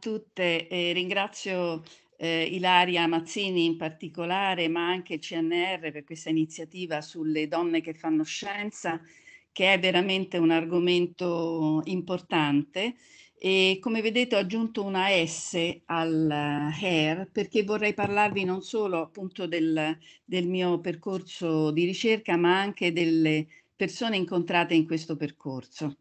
tutte e ringrazio eh, Ilaria Mazzini in particolare, ma anche CNR per questa iniziativa sulle donne che fanno scienza, che è veramente un argomento importante. E come vedete ho aggiunto una S al eh, HAIR perché vorrei parlarvi non solo appunto del, del mio percorso di ricerca, ma anche delle persone incontrate in questo percorso.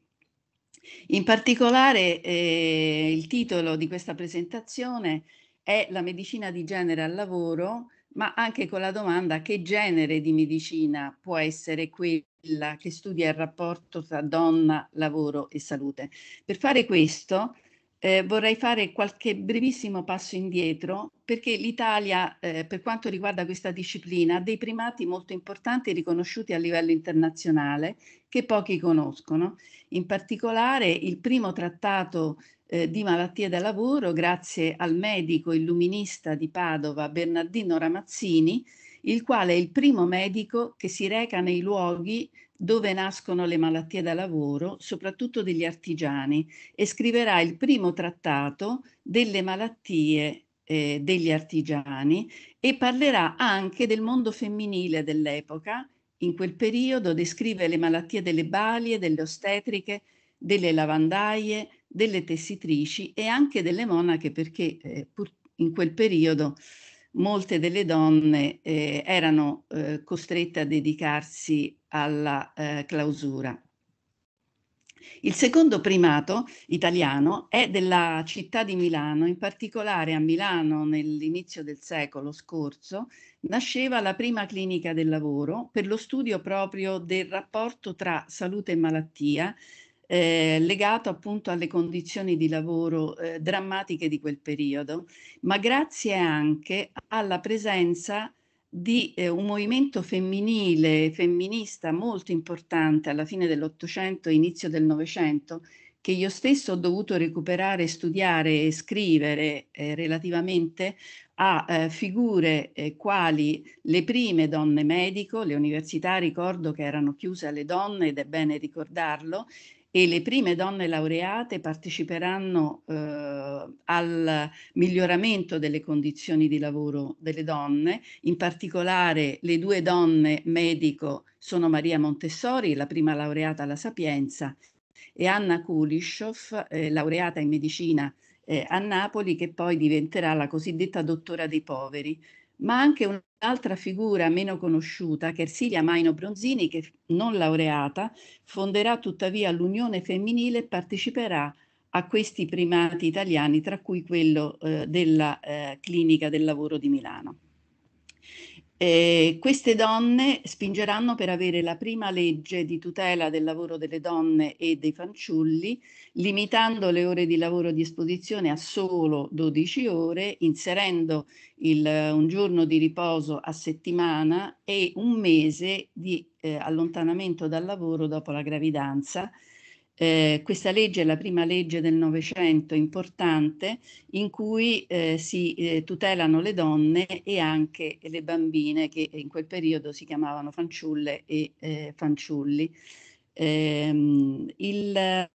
In particolare eh, il titolo di questa presentazione è La medicina di genere al lavoro, ma anche con la domanda che genere di medicina può essere quella che studia il rapporto tra donna, lavoro e salute. Per fare questo eh, vorrei fare qualche brevissimo passo indietro perché l'Italia, eh, per quanto riguarda questa disciplina, ha dei primati molto importanti riconosciuti a livello internazionale che pochi conoscono. In particolare il primo trattato eh, di malattie da lavoro, grazie al medico illuminista di Padova Bernardino Ramazzini, il quale è il primo medico che si reca nei luoghi dove nascono le malattie da lavoro, soprattutto degli artigiani, e scriverà il primo trattato delle malattie eh, degli artigiani e parlerà anche del mondo femminile dell'epoca. In quel periodo descrive le malattie delle balie, delle ostetriche, delle lavandaie, delle tessitrici e anche delle monache perché eh, in quel periodo molte delle donne eh, erano eh, costrette a dedicarsi alla eh, clausura. Il secondo primato italiano è della città di Milano, in particolare a Milano nell'inizio del secolo scorso nasceva la prima clinica del lavoro per lo studio proprio del rapporto tra salute e malattia eh, legato appunto alle condizioni di lavoro eh, drammatiche di quel periodo, ma grazie anche alla presenza di eh, un movimento femminile, femminista molto importante alla fine dell'Ottocento, e inizio del Novecento, che io stesso ho dovuto recuperare, studiare e scrivere eh, relativamente a eh, figure eh, quali le prime donne medico, le università ricordo che erano chiuse alle donne ed è bene ricordarlo, e le prime donne laureate parteciperanno eh, al miglioramento delle condizioni di lavoro delle donne, in particolare le due donne medico sono Maria Montessori, la prima laureata alla Sapienza, e Anna Kulishov, eh, laureata in medicina eh, a Napoli, che poi diventerà la cosiddetta dottora dei poveri, ma anche un Altra figura meno conosciuta, Chersilia Maino Bronzini, che non laureata, fonderà tuttavia l'Unione Femminile e parteciperà a questi primati italiani, tra cui quello eh, della eh, Clinica del Lavoro di Milano. Eh, queste donne spingeranno per avere la prima legge di tutela del lavoro delle donne e dei fanciulli, limitando le ore di lavoro di esposizione a solo 12 ore, inserendo il, un giorno di riposo a settimana e un mese di eh, allontanamento dal lavoro dopo la gravidanza eh, questa legge è la prima legge del Novecento importante in cui eh, si eh, tutelano le donne e anche le bambine che in quel periodo si chiamavano fanciulle e eh, fanciulli. Ehm, il,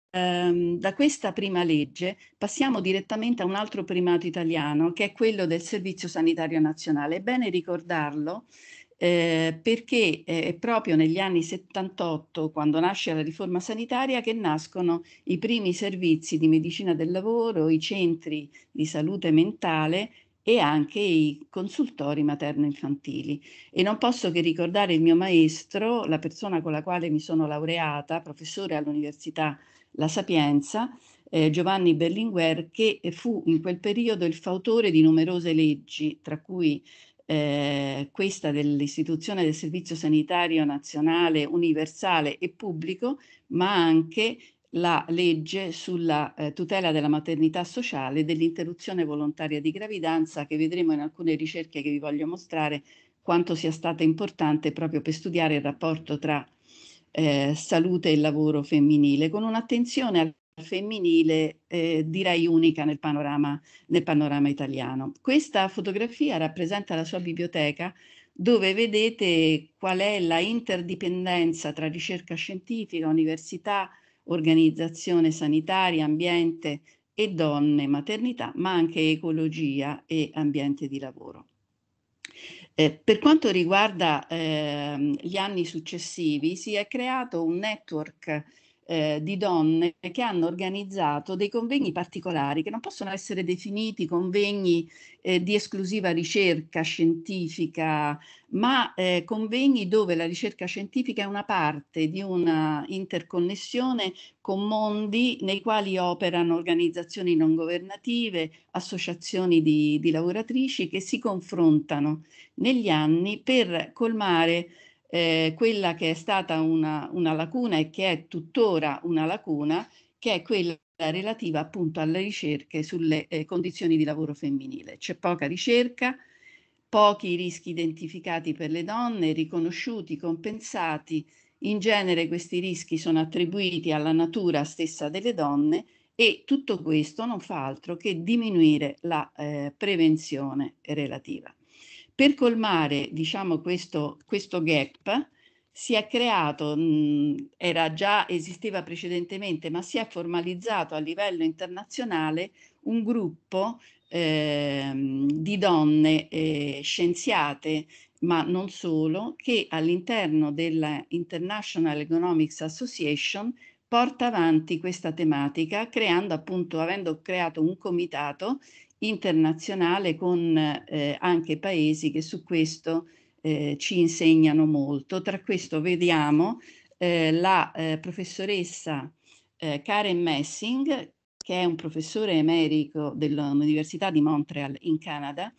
ehm, da questa prima legge passiamo direttamente a un altro primato italiano che è quello del Servizio Sanitario Nazionale. È bene ricordarlo eh, perché ehm, è proprio negli anni 78, quando nasce la riforma sanitaria, che nascono i primi servizi di medicina del lavoro, i centri di salute mentale e anche i consultori materno-infantili. E non posso che ricordare il mio maestro, la persona con la quale mi sono laureata, professore all'Università La Sapienza, eh, Giovanni Berlinguer, che fu in quel periodo il fautore di numerose leggi, tra cui eh, questa dell'istituzione del Servizio Sanitario Nazionale Universale e Pubblico, ma anche la legge sulla eh, tutela della maternità sociale e dell'interruzione volontaria di gravidanza che vedremo in alcune ricerche che vi voglio mostrare quanto sia stata importante proprio per studiare il rapporto tra eh, salute e lavoro femminile, con un'attenzione femminile eh, direi unica nel panorama, nel panorama italiano. Questa fotografia rappresenta la sua biblioteca dove vedete qual è la interdipendenza tra ricerca scientifica, università, organizzazione sanitaria, ambiente e donne, maternità, ma anche ecologia e ambiente di lavoro. Eh, per quanto riguarda eh, gli anni successivi, si è creato un network eh, di donne che hanno organizzato dei convegni particolari che non possono essere definiti convegni eh, di esclusiva ricerca scientifica, ma eh, convegni dove la ricerca scientifica è una parte di una interconnessione con mondi nei quali operano organizzazioni non governative, associazioni di, di lavoratrici che si confrontano negli anni per colmare eh, quella che è stata una, una lacuna e che è tuttora una lacuna, che è quella relativa appunto alle ricerche sulle eh, condizioni di lavoro femminile. C'è poca ricerca, pochi rischi identificati per le donne, riconosciuti, compensati. In genere questi rischi sono attribuiti alla natura stessa delle donne e tutto questo non fa altro che diminuire la eh, prevenzione relativa. Per colmare diciamo, questo, questo gap si è creato, mh, era già esisteva precedentemente, ma si è formalizzato a livello internazionale un gruppo eh, di donne eh, scienziate, ma non solo, che all'interno della International Economics Association porta avanti questa tematica creando appunto, avendo creato un comitato internazionale con eh, anche paesi che su questo eh, ci insegnano molto. Tra questo vediamo eh, la eh, professoressa eh, Karen Messing, che è un professore emerito dell'Università di Montreal in Canada,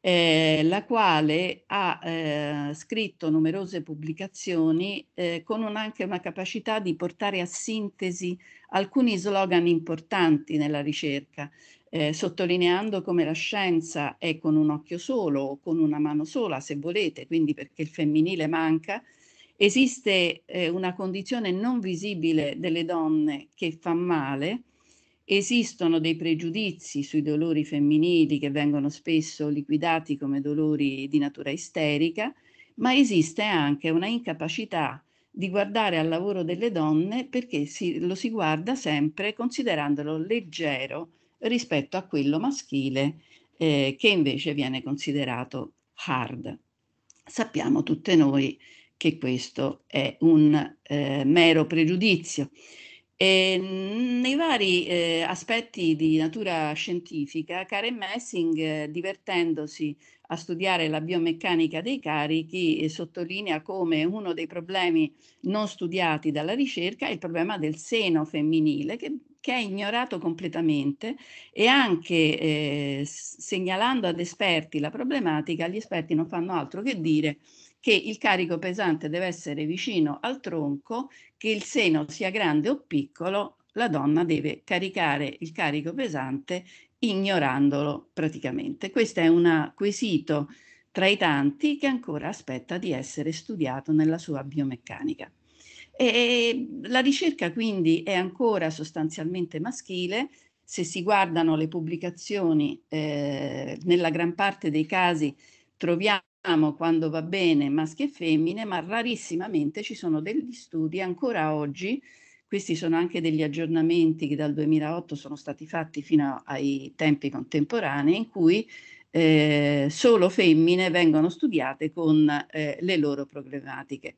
eh, la quale ha scritto numerose pubblicazioni con un, anche una capacità di portare a sintesi alcuni slogan importanti nella ricerca eh, sottolineando come la scienza è con un occhio solo o con una mano sola, se volete, quindi perché il femminile manca, esiste eh, una condizione non visibile delle donne che fa male, esistono dei pregiudizi sui dolori femminili che vengono spesso liquidati come dolori di natura isterica, ma esiste anche una incapacità di guardare al lavoro delle donne perché si, lo si guarda sempre considerandolo leggero rispetto a quello maschile eh, che invece viene considerato hard. Sappiamo tutte noi che questo è un eh, mero pregiudizio. E mm, nei vari eh, aspetti di natura scientifica, Karen Messing, eh, divertendosi a studiare la biomeccanica dei carichi, eh, sottolinea come uno dei problemi non studiati dalla ricerca è il problema del seno femminile, che che è ignorato completamente e anche eh, segnalando ad esperti la problematica, gli esperti non fanno altro che dire che il carico pesante deve essere vicino al tronco, che il seno sia grande o piccolo, la donna deve caricare il carico pesante ignorandolo praticamente. Questo è un quesito tra i tanti che ancora aspetta di essere studiato nella sua biomeccanica. E la ricerca quindi è ancora sostanzialmente maschile, se si guardano le pubblicazioni, eh, nella gran parte dei casi troviamo quando va bene maschi e femmine, ma rarissimamente ci sono degli studi ancora oggi, questi sono anche degli aggiornamenti che dal 2008 sono stati fatti fino ai tempi contemporanei, in cui eh, solo femmine vengono studiate con eh, le loro problematiche.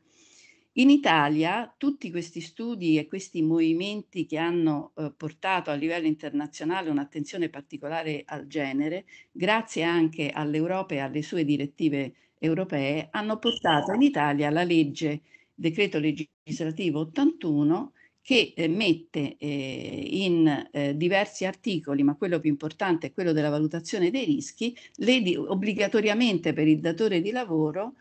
In Italia tutti questi studi e questi movimenti che hanno eh, portato a livello internazionale un'attenzione particolare al genere, grazie anche all'Europa e alle sue direttive europee, hanno portato in Italia la legge, decreto legislativo 81, che eh, mette eh, in eh, diversi articoli, ma quello più importante è quello della valutazione dei rischi, le obbligatoriamente per il datore di lavoro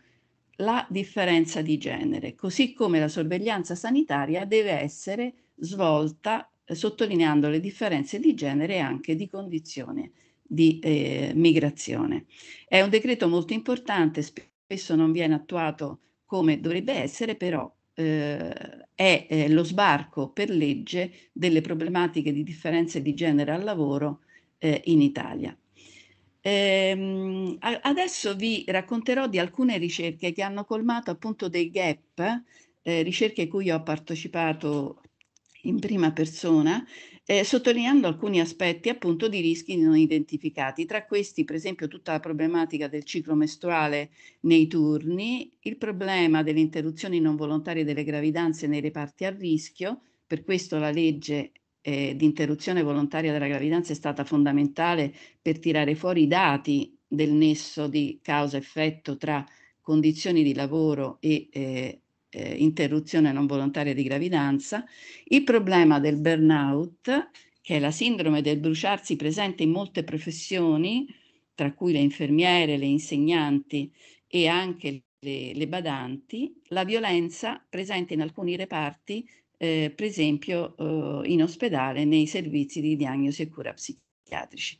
la differenza di genere, così come la sorveglianza sanitaria deve essere svolta eh, sottolineando le differenze di genere e anche di condizione di eh, migrazione. È un decreto molto importante, spesso non viene attuato come dovrebbe essere, però eh, è eh, lo sbarco per legge delle problematiche di differenze di genere al lavoro eh, in Italia. Ehm, adesso vi racconterò di alcune ricerche che hanno colmato appunto dei gap, eh, ricerche cui ho partecipato in prima persona, eh, sottolineando alcuni aspetti appunto di rischi non identificati, tra questi per esempio tutta la problematica del ciclo mestruale nei turni, il problema delle interruzioni non volontarie delle gravidanze nei reparti a rischio, per questo la legge eh, di interruzione volontaria della gravidanza è stata fondamentale per tirare fuori i dati del nesso di causa-effetto tra condizioni di lavoro e eh, eh, interruzione non volontaria di gravidanza, il problema del burnout, che è la sindrome del bruciarsi presente in molte professioni, tra cui le infermiere, le insegnanti e anche le, le badanti, la violenza presente in alcuni reparti eh, per esempio eh, in ospedale nei servizi di diagnosi e cura psichiatrici.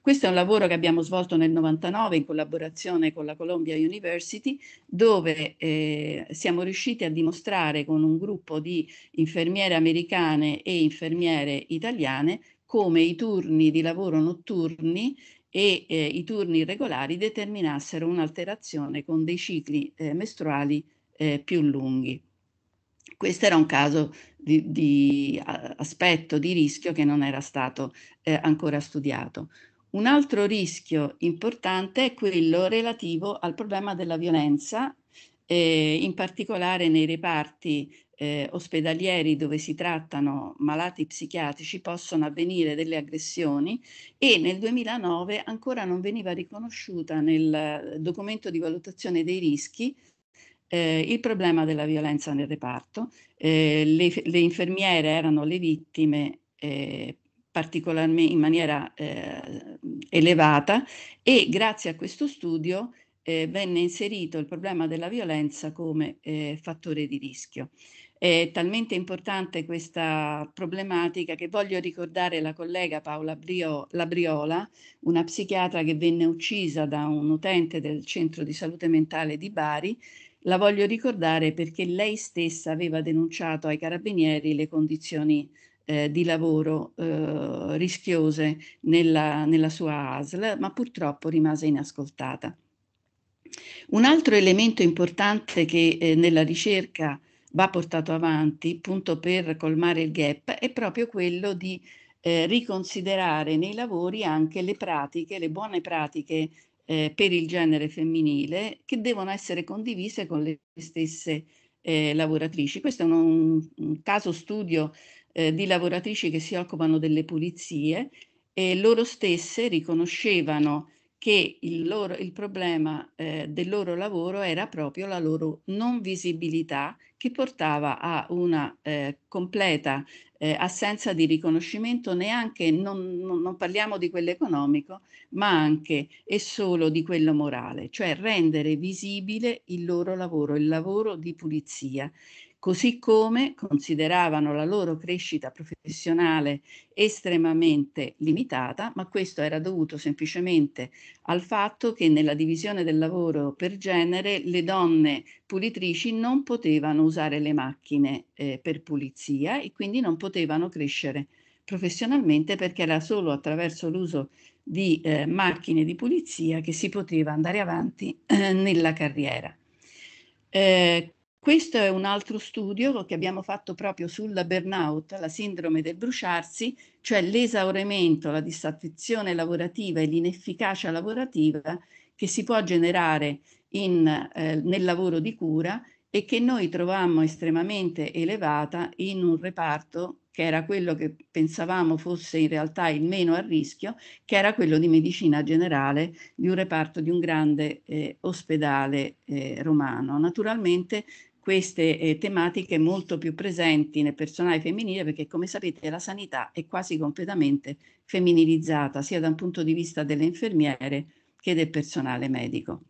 Questo è un lavoro che abbiamo svolto nel 99 in collaborazione con la Columbia University, dove eh, siamo riusciti a dimostrare con un gruppo di infermiere americane e infermiere italiane come i turni di lavoro notturni e eh, i turni regolari determinassero un'alterazione con dei cicli eh, mestruali eh, più lunghi questo era un caso di, di aspetto di rischio che non era stato eh, ancora studiato. Un altro rischio importante è quello relativo al problema della violenza, eh, in particolare nei reparti eh, ospedalieri dove si trattano malati psichiatrici possono avvenire delle aggressioni e nel 2009 ancora non veniva riconosciuta nel documento di valutazione dei rischi eh, il problema della violenza nel reparto. Eh, le, le, infermiere erano le vittime eh, particolarmente in maniera eh, elevata e grazie a questo studio eh, venne inserito il problema della violenza come eh, fattore di rischio. È talmente importante questa problematica che voglio ricordare la collega Paola Brio, Labriola, una psichiatra che venne uccisa da un utente del centro di salute mentale di Bari la voglio ricordare perché lei stessa aveva denunciato ai carabinieri le condizioni eh, di lavoro eh, rischiose nella, nella sua ASL, ma purtroppo rimase inascoltata. Un altro elemento importante che eh, nella ricerca va portato avanti appunto per colmare il gap è proprio quello di eh, riconsiderare nei lavori anche le pratiche, le buone pratiche eh, per il genere femminile che devono essere condivise con le stesse eh, lavoratrici. Questo è un, un caso studio eh, di lavoratrici che si occupano delle pulizie e loro stesse riconoscevano che il, loro, il problema eh, del loro lavoro era proprio la loro non visibilità che portava a una eh, completa eh, assenza di riconoscimento neanche, non, non, parliamo di quello economico, ma anche e solo di quello morale, cioè rendere visibile il loro lavoro, il lavoro di pulizia così come consideravano la loro crescita professionale estremamente limitata, ma questo era dovuto semplicemente al fatto che nella divisione del lavoro per genere le donne pulitrici non potevano usare le macchine eh, per pulizia e quindi non potevano crescere professionalmente perché era solo attraverso l'uso di eh, macchine di pulizia che si poteva andare avanti eh, nella carriera. Eh, questo è un altro studio che abbiamo fatto proprio sulla burnout, la sindrome del bruciarsi, cioè l'esaurimento, la dissatisfazione lavorativa e l'inefficacia lavorativa che si può generare in, eh, nel lavoro di cura e che noi trovammo estremamente elevata in un reparto che era quello che pensavamo fosse in realtà il meno a rischio, che era quello di medicina generale di un reparto di un grande eh, ospedale eh, romano. Naturalmente queste eh, tematiche molto più presenti nel personale femminile perché come sapete la sanità è quasi completamente femminilizzata sia da un punto di vista delle infermiere che del personale medico.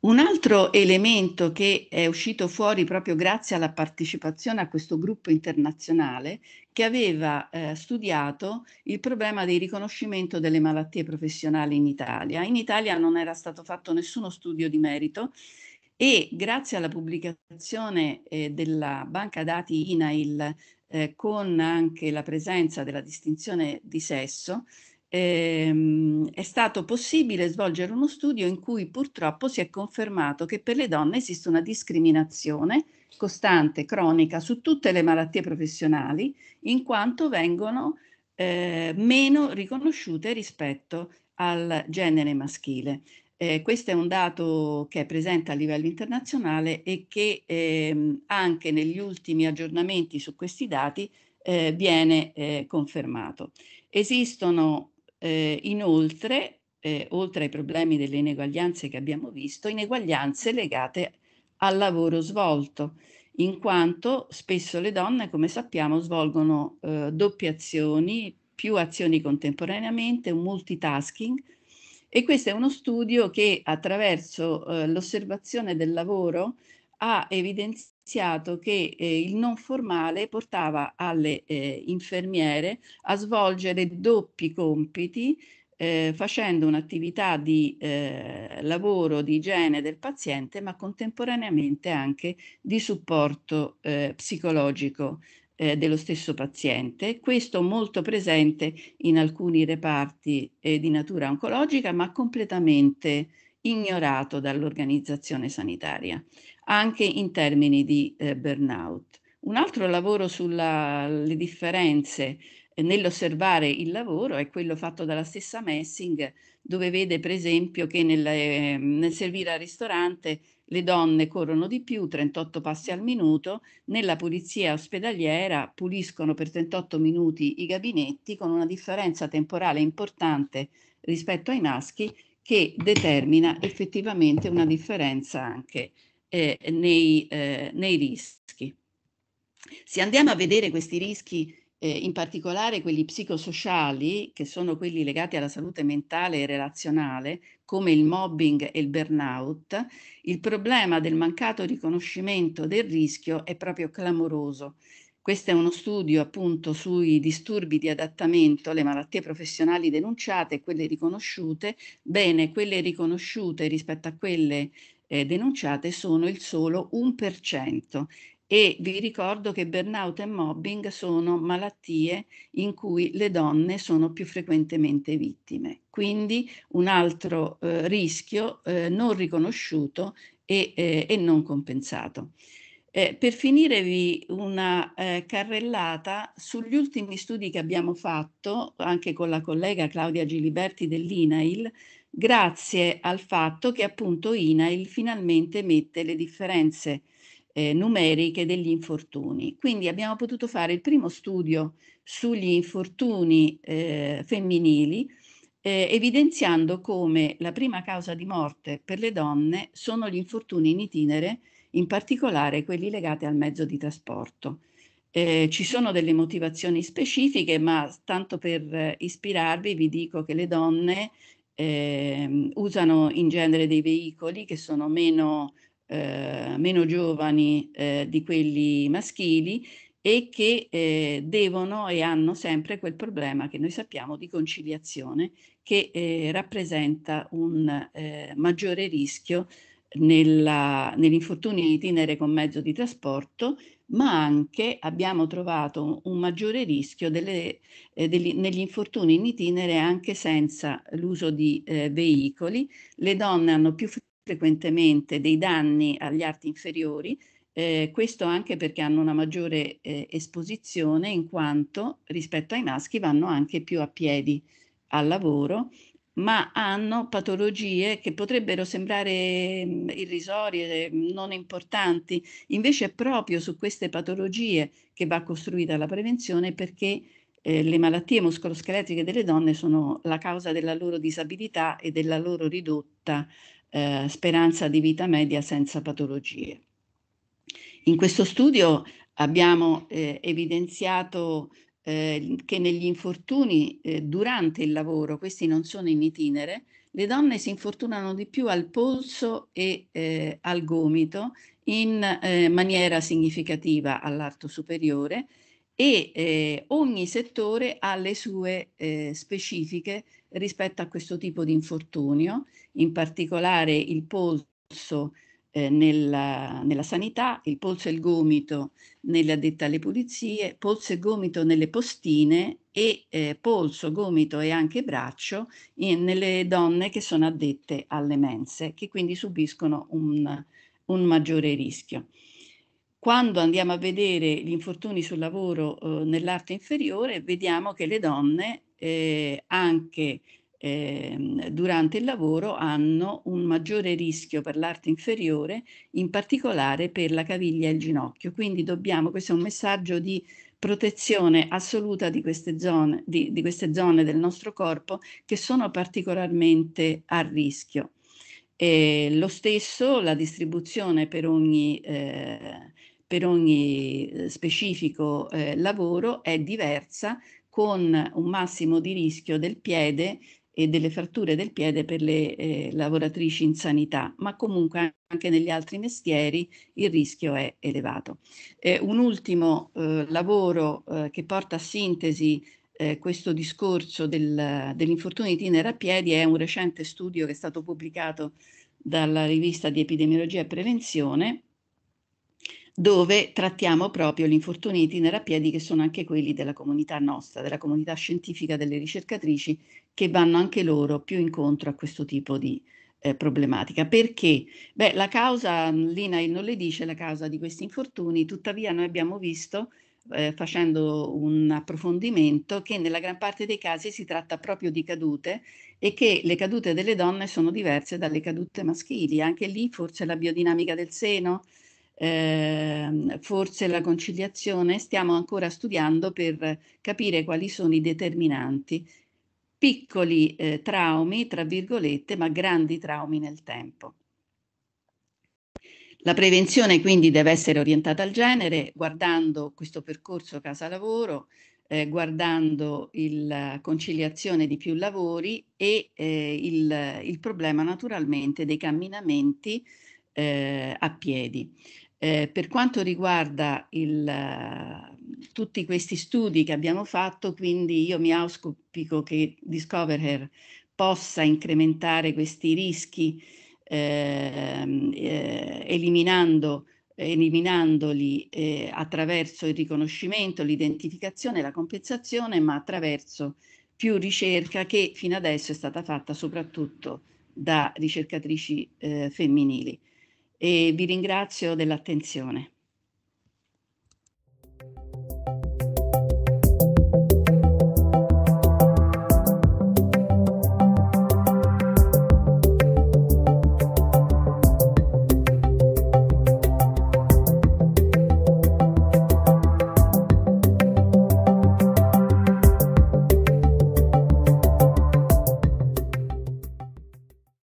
Un altro elemento che è uscito fuori proprio grazie alla partecipazione a questo gruppo internazionale che aveva eh, studiato il problema del riconoscimento delle malattie professionali in Italia. In Italia non era stato fatto nessuno studio di merito e grazie alla pubblicazione eh, della banca dati INAIL eh, con anche la presenza della distinzione di sesso, ehm, è stato possibile svolgere uno studio in cui purtroppo si è confermato che per le donne esiste una discriminazione costante, cronica, su tutte le malattie professionali, in quanto vengono eh, meno riconosciute rispetto al genere maschile. Eh, questo è un dato che è presente a livello internazionale e che ehm, anche negli ultimi aggiornamenti su questi dati eh, viene eh, confermato. Esistono eh, inoltre, eh, oltre ai problemi delle ineguaglianze che abbiamo visto, ineguaglianze legate al lavoro svolto, in quanto spesso le donne, come sappiamo, svolgono eh, doppie azioni, più azioni contemporaneamente, un multitasking, e questo è uno studio che attraverso eh, l'osservazione del lavoro ha evidenziato che eh, il non formale portava alle eh, infermiere a svolgere doppi compiti eh, facendo un'attività di eh, lavoro di igiene del paziente, ma contemporaneamente anche di supporto eh, psicologico eh, dello stesso paziente, questo molto presente in alcuni reparti eh, di natura oncologica, ma completamente ignorato dall'organizzazione sanitaria, anche in termini di eh, burnout. Un altro lavoro sulle differenze eh, nell'osservare il lavoro è quello fatto dalla stessa Messing, dove vede per esempio che nel, ehm, nel servire al ristorante le donne corrono di più, 38 passi al minuto, nella pulizia ospedaliera puliscono per 38 minuti i gabinetti con una differenza temporale importante rispetto ai maschi che determina effettivamente una differenza anche eh, nei, eh, nei rischi. Se andiamo a vedere questi rischi eh, in particolare quelli psicosociali, che sono quelli legati alla salute mentale e relazionale, come il mobbing e il burnout, il problema del mancato riconoscimento del rischio è proprio clamoroso. Questo è uno studio appunto sui disturbi di adattamento, le malattie professionali denunciate e quelle riconosciute. Bene, quelle riconosciute rispetto a quelle eh, denunciate sono il solo 1% e vi ricordo che burnout e mobbing sono malattie in cui le donne sono più frequentemente vittime. Quindi un altro eh, rischio eh, non riconosciuto e, eh, e non compensato. Eh, per finirevi una eh, carrellata sugli ultimi studi che abbiamo fatto, anche con la collega Claudia Giliberti dell'INAIL, grazie al fatto che appunto INAIL finalmente mette le differenze eh, numeriche degli infortuni. Quindi abbiamo potuto fare il primo studio sugli infortuni eh, femminili, eh, evidenziando come la prima causa di morte per le donne sono gli infortuni in itinere, in particolare quelli legati al mezzo di trasporto. Eh, ci sono delle motivazioni specifiche, ma tanto per eh, ispirarvi vi dico che le donne ehm, usano in genere dei veicoli che sono meno eh, meno giovani eh, di quelli maschili e che eh, devono e hanno sempre quel problema che noi sappiamo di conciliazione che eh, rappresenta un eh, maggiore rischio nell'infortunio nell itinere con mezzo di trasporto, ma anche abbiamo trovato un maggiore rischio delle, eh, degli, negli infortuni in itinere anche senza l'uso di eh, veicoli. Le donne hanno più frequentemente dei danni agli arti inferiori, eh, questo anche perché hanno una maggiore eh, esposizione in quanto rispetto ai maschi vanno anche più a piedi al lavoro, ma hanno patologie che potrebbero sembrare mh, mm, irrisorie, non importanti, invece è proprio su queste patologie che va costruita la prevenzione perché eh, le malattie muscoloscheletriche delle donne sono la causa della loro disabilità e della loro ridotta eh, speranza di vita media senza patologie. In questo studio abbiamo eh, evidenziato eh, che negli infortuni eh, durante il lavoro, questi non sono in itinere, le donne si infortunano di più al polso e eh, al gomito in eh, maniera significativa all'arto superiore e eh, ogni settore ha le sue eh, specifiche rispetto a questo tipo di infortunio, in particolare il polso eh, nella, nella, sanità, il polso e il gomito nelle addette alle pulizie, polso e gomito nelle postine e eh, polso, gomito e anche braccio in, nelle donne che sono addette alle mense, che quindi subiscono un, un maggiore rischio. Quando andiamo a vedere gli infortuni sul lavoro eh, nell'arte inferiore, vediamo che le donne eh, anche eh, durante il lavoro hanno un maggiore rischio per l'arte inferiore, in particolare per la caviglia e il ginocchio. Quindi dobbiamo, questo è un messaggio di protezione assoluta di queste zone, di, di queste zone del nostro corpo che sono particolarmente a rischio. E lo stesso la distribuzione per ogni eh, per ogni eh, specifico eh, lavoro è diversa con un massimo di rischio del piede e delle fratture del piede per le eh, lavoratrici in sanità, ma comunque anche negli altri mestieri il rischio è elevato. Eh, un ultimo eh, lavoro eh, che porta a sintesi eh, questo discorso del, dell'infortunio itinera a piedi è un recente studio che è stato pubblicato dalla rivista di epidemiologia e prevenzione dove trattiamo proprio gli infortuni itinerapedi che sono anche quelli della comunità nostra, della comunità scientifica, delle ricercatrici, che vanno anche loro più incontro a questo tipo di eh, problematica. Perché? Beh, la causa, l'INAIL non le dice la causa di questi infortuni, tuttavia noi abbiamo visto eh, facendo un approfondimento che nella gran parte dei casi si tratta proprio di cadute e che le cadute delle donne sono diverse dalle cadute maschili, anche lì forse la biodinamica del seno, eh, forse la conciliazione, stiamo ancora studiando per capire quali sono i determinanti. Piccoli eh, traumi, tra virgolette, ma grandi traumi nel tempo. La prevenzione quindi deve essere orientata al genere, guardando questo percorso casa-lavoro, eh, guardando la eh, conciliazione di più lavori e eh, il, il, problema naturalmente dei camminamenti eh, a piedi. Eh, per quanto riguarda il, uh, tutti questi studi che abbiamo fatto, quindi io mi auspico che Discoverer possa incrementare questi rischi eh, eh, eliminando, eliminandoli eh, attraverso il riconoscimento, l'identificazione, la compensazione, ma attraverso più ricerca che fino adesso è stata fatta soprattutto da ricercatrici eh, femminili e vi ringrazio dell'attenzione.